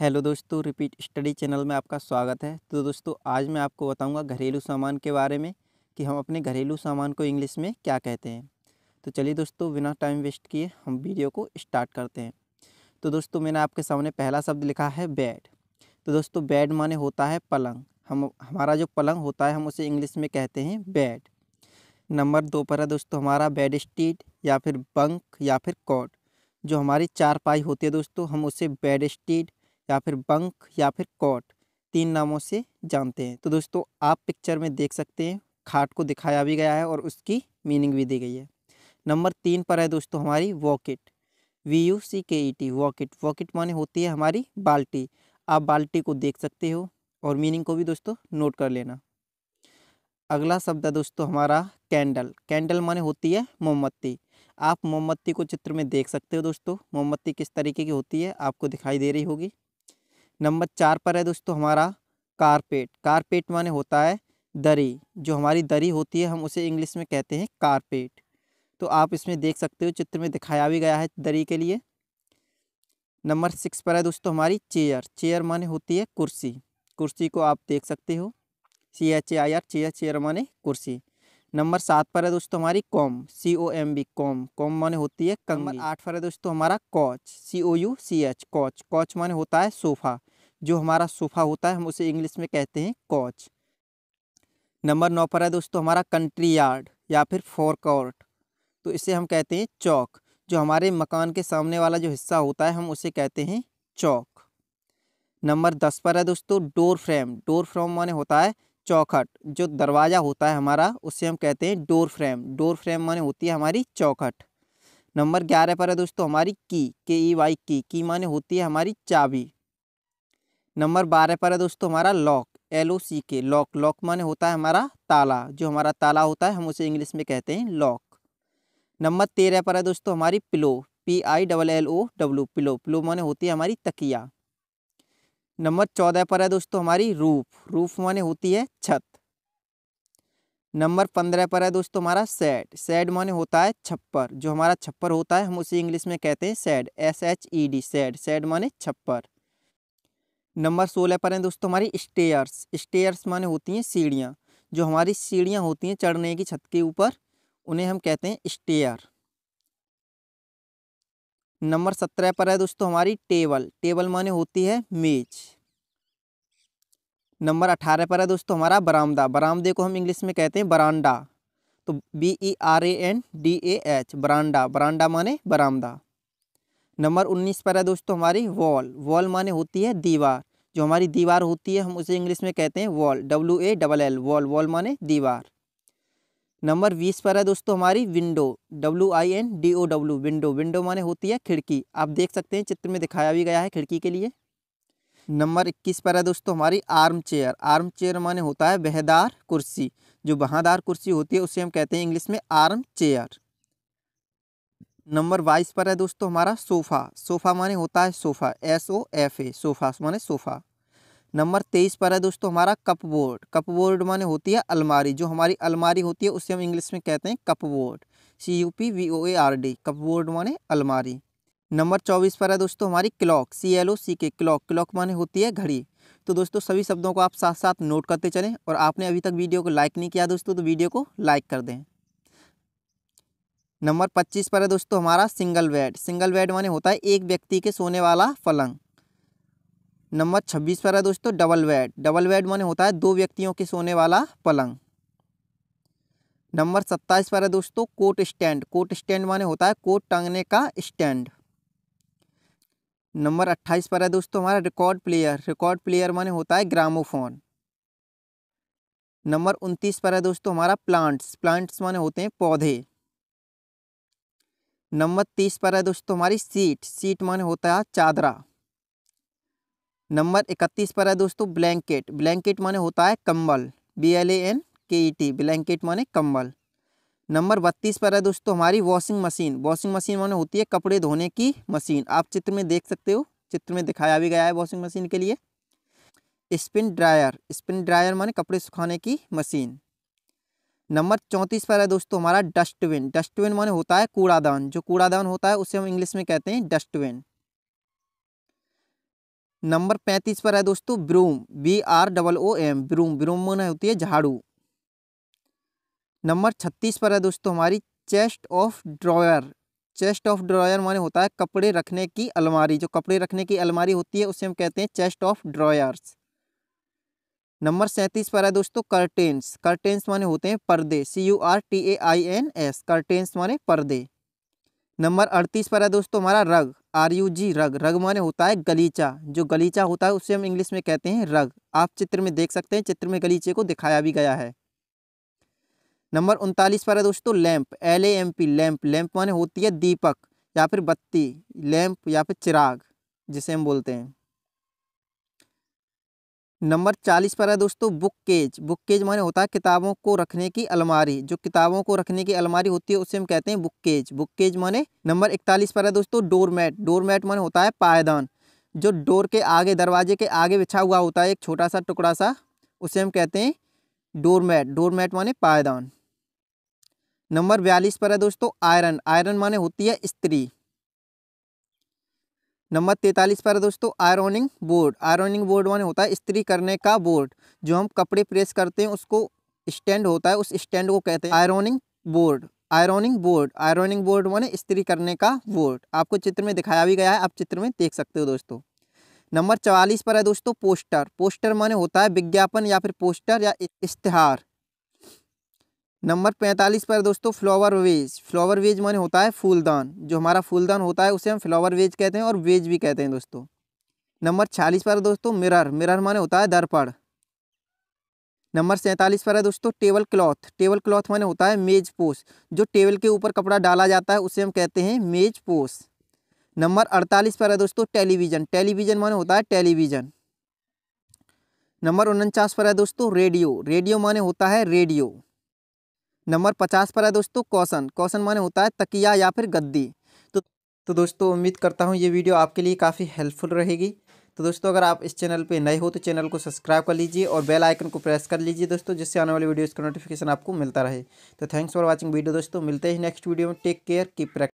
hello दोस्तों repeat study channel में आपका स्वागत है तो दोस्तों आज मैं आपको बताऊंगा घरेलू सामान के बारे में कि हम अपने घरेलू सामान को इंग्लिश में क्या कहते हैं तो चलिए दोस्तों बिना टाइम वेस्ट किए हम वीडियो को स्टार्ट करते हैं तो दोस्तों मैंने आपके सामने पहला शब्द लिखा है बेड तो दोस्तों बेड माने होता है पलंग हम हमारा जो पलंग होता है हम उसे इंग्लिश में कहते हैं बेड नंबर दो पर है दोस्तों हमारा बेड स्टीट या फिर बंक या फिर कॉट जो हमारी चारपाई होती है दोस्तों हम उसे बेड स्टीट या फिर बंक या फिर कॉट तीन नामों से जानते हैं तो दोस्तों आप पिक्चर में देख सकते हैं खाट को दिखाया भी गया है और उसकी मीनिंग भी दी गई है नंबर तीन पर है दोस्तों हमारी वॉकेट वी यू सी के ई e टी वॉकेट वॉकेट माने होती है हमारी बाल्टी आप बाल्टी को देख सकते हो और मीनिंग को भी दोस्तों नोट कर लेना अगला शब्द है दोस्तों हमारा कैंडल कैंडल माने होती है मोमबत्ती आप मोमबत्ती को चित्र में देख सकते हो दोस्तों मोमबत्ती किस तरीके की होती है आपको दिखाई दे रही होगी नंबर चार पर है दोस्तों हमारा कारपेट कारपेट माने होता है दरी जो हमारी दरी होती है हम उसे इंग्लिश में कहते हैं कारपेट तो आप इसमें देख सकते हो चित्र में दिखाया भी गया है दरी के लिए नंबर सिक्स पर है दोस्तों हमारी चेयर चेयर माने होती है कुर्सी कुर्सी को आप देख सकते हो C H A I R chair chair माने कुर्सी नंबर सात पर है दोस्तों हमारी comb C O M B comb comb माने होती है कंगन आठ पर है दोस्तों हमारा कॉच सी ओ यू सी एच कॉच कॉच माने होता है सोफ़ा जो हमारा सोफ़ा होता है हम उसे इंग्लिश में कहते हैं कॉच नंबर नौ पर है दोस्तों हमारा कंट्री यार्ड या फिर फोर कोर्ट तो इसे हम कहते हैं चौक जो हमारे मकान के सामने वाला जो हिस्सा होता है हम उसे कहते हैं चौक नंबर दस पर है दोस्तों डोर फ्रेम डोर फ्रेम माने होता है चौखट जो दरवाज़ा होता है हमारा उसे हम कहते हैं डोर फ्रेम डोर फ्रेम माने होती है हमारी चौखट नंबर ग्यारह पर है दोस्तों हमारी की के ई वाई की की माने होती है हमारी चाबी नंबर बारह पर है दोस्तों हमारा लॉक एल ओ सी के लॉक लॉक माने होता है हमारा ताला जो हमारा ताला होता है हम उसे इंग्लिश में कहते हैं लॉक नंबर तेरह पर है दोस्तों हमारी pillow P I double L O W pillow pillow माने होती है हमारी तकिया नंबर चौदह पर है दोस्तों हमारी रूफ रूफ माने होती है छत नंबर पंद्रह पर है दोस्तों हमारा सेड सेड माने होता है छप्पर जो हमारा छप्पर होता है हम उसे इंग्लिश में कहते हैं shed S H E D shed shed माने छप्पर नंबर सोलह पर हैं दोस्तों हमारी स्टेयर्स स्टेयर्स माने होती हैं सीढ़ियाँ जो हमारी सीढ़ियाँ होती हैं चढ़ने की छत के ऊपर उन्हें हम कहते हैं स्टेयर नंबर सत्रह पर है दोस्तों हमारी टेबल टेबल माने होती है मेज नंबर अठारह पर है दोस्तों हमारा बरामदा बरामदे को हम इंग्लिश में कहते हैं बरांडा तो B E R A N D A H veranda veranda माने बरामदा नंबर उन्नीस पर है दोस्तों हमारी वॉल वॉल माने होती है दीवार जो हमारी दीवार होती है हम उसे इंग्लिश में कहते हैं wall W A double L wall wall माने दीवार नंबर बीस पर है दोस्तों हमारी window W I N D O W window window माने होती है खिड़की आप देख सकते हैं चित्र में दिखाया भी गया है खिड़की के लिए नंबर इक्कीस पर है दोस्तों हमारी आर्म चेयर आर्म चेयर माने होता है बहदार कुर्सी जो बहादार कुर्सी होती है उसे हम कहते हैं इंग्लिश में आर्म चेयर नंबर बाईस पर है दोस्तों हमारा सोफ़ा सोफ़ा माने होता है sofa S O F A sofa माने सोफ़ा नंबर तेईस पर है दोस्तों हमारा कप बोर्ड कप बोर्ड माने होती है अलमारी जो हमारी अलमारी होती है उसे हम इंग्लिश में कहते हैं cupboard C U P V O A R D cupboard माने अलमारी नंबर चौबीस पर है दोस्तों हमारी क्लॉक सी एल ओ सी के क्लॉक क्लॉक माने होती है घड़ी तो दोस्तों सभी शब्दों को आप साथ साथ नोट करते चलें और आपने अभी तक वीडियो को लाइक नहीं किया दोस्तों तो वीडियो को लाइक कर दें नंबर पच्चीस पर है दोस्तों हमारा सिंगल बेड सिंगल बेड माने होता है एक व्यक्ति के सोने वाला पलंग नंबर छब्बीस पर है दोस्तों डबल बेड डबल बेड माने होता है दो व्यक्तियों के सोने वाला पलंग नंबर सत्ताईस पर है दोस्तों कोट स्टैंड कोट स्टैंड माने होता है कोट टांगने का स्टैंड नंबर अट्ठाईस पर है दोस्तों हमारा रिकॉर्ड प्लेयर रिकॉर्ड प्लेयर माने होता है ग्रामोफोन नंबर उनतीस पर है दोस्तों हमारा प्लांट्स प्लांट्स माने होते हैं पौधे नंबर तीस पर है दोस्तों हमारी सीट सीट माने होता है चादरा नंबर इकतीस पर है दोस्तों ब्लैंकेट ब्लैंकेट माने होता है कंबल बी एल ए एन के ई टी ब्लैंकेट माने कंबल नंबर बत्तीस पर है दोस्तों हमारी वॉशिंग मशीन वॉशिंग मशीन माने होती है कपड़े धोने की मशीन आप चित्र में देख सकते हो चित्र में दिखाया भी गया है वॉशिंग मशीन के लिए स्पिन ड्रायर स्पिन ड्रायर माने कपड़े सुखाने की मशीन नंबर चौंतीस पर है दोस्तों हमारा डस्टबिन डस्टबिन माने होता है कूड़ादान जो कूड़ादान होता है उसे हम इंग्लिश में कहते हैं डस्टबिन नंबर पैंतीस पर है दोस्तों broom B R double O M broom broom माने होती है झाड़ू नंबर छत्तीस पर है दोस्तों हमारी chest of drawer chest of drawer माने होता है कपड़े रखने की अलमारी जो कपड़े रखने की अलमारी होती है उसे हम कहते हैं चेस्ट ऑफ ड्रॉयर्स नंबर सैंतीस पर है दोस्तों करटेंस करटेंस माने होते हैं पर्दे C U R T A I N S curtains माने पर्दे नंबर अड़तीस पर है दोस्तों हमारा रग आर यू जी रग रग माने होता है गलीचा जो गलीचा होता है उसे हम इंग्लिश में कहते हैं रग आप चित्र में देख सकते हैं चित्र में गलीचे को दिखाया भी गया है नंबर उनतालीस पर है दोस्तों lamp L A M P lamp lamp माने होती है दीपक या फिर बत्ती लैंप या फिर चिराग जिसे हम बोलते हैं नंबर चालीस पर है दोस्तों बुक केज बुक केज माने होता है किताबों को रखने की अलमारी जो किताबों को रखने की अलमारी होती है उसे हम कहते हैं बुक केज बुक केज माने नंबर इकतालीस पर है दोस्तों डोरमेट डोरमेट माने होता है पायदान जो डोर के आगे दरवाजे के आगे बिछा हुआ होता है एक छोटा सा टुकड़ा सा उसे हम कहते हैं डोरमेट डोरमेट माने पायदान नंबर बयालीस पर है दोस्तों आयरन आयरन माने होती है स्त्री नंबर तैंतालीस पर है दोस्तों आयरनिंग बोर्ड आयरनिंग बोर्ड वन होता है स्त्री करने का बोर्ड जो हम कपड़े प्रेस करते हैं उसको स्टैंड होता है उस स्टैंड को कहते हैं ironing board ironing board ironing board वन स्त्री करने का बोर्ड आपको चित्र में दिखाया भी गया है आप चित्र में देख सकते हो दोस्तों नंबर चवालीस पर है दोस्तों पोस्टर पोस्टर माने होता है विज्ञापन या फिर पोस्टर या इश्तहार नंबर पैंतालीस पर दोस्तों फ्लावर वेज फ्लावर वेज माने होता है फूलदान जो हमारा फूलदान होता है उसे हम फ्लावर वेज कहते हैं और वेज भी कहते हैं दोस्तों नंबर छियालीस पर दोस्तों मिरर मिरर माने होता है दर्पण नंबर सैंतालीस पर है दोस्तों टेबल क्लॉथ टेबल क्लॉथ माने होता है मेज पोस जो टेबल के ऊपर कपड़ा डाला जाता है उसे हम कहते हैं मेज पोस नंबर अड़तालीस पर है दोस्तों टेलीविज़न टेलीविज़न माने होता है टेलीविज़न नंबर उनचास पर है दोस्तों रेडियो रेडियो माने होता है रेडियो नंबर पचास पर है दोस्तों कौशन कौशन माने होता है तकिया या फिर गद्दी तो तो दोस्तों उम्मीद करता हूँ ये वीडियो आपके लिए काफ़ी हेल्पफुल रहेगी तो दोस्तों अगर आप इस चैनल पे नए हो तो चैनल को सब्सक्राइब कर लीजिए और बेल आइकन को प्रेस कर लीजिए दोस्तों जिससे आने वाली वीडियोज़ का नोटिफिकेशन आपको मिलता रहे तो थैंक्स फॉर वॉचिंग वीडियो दोस्तों मिलते हैं नेक्स्ट वीडियो में टेक केयर कीप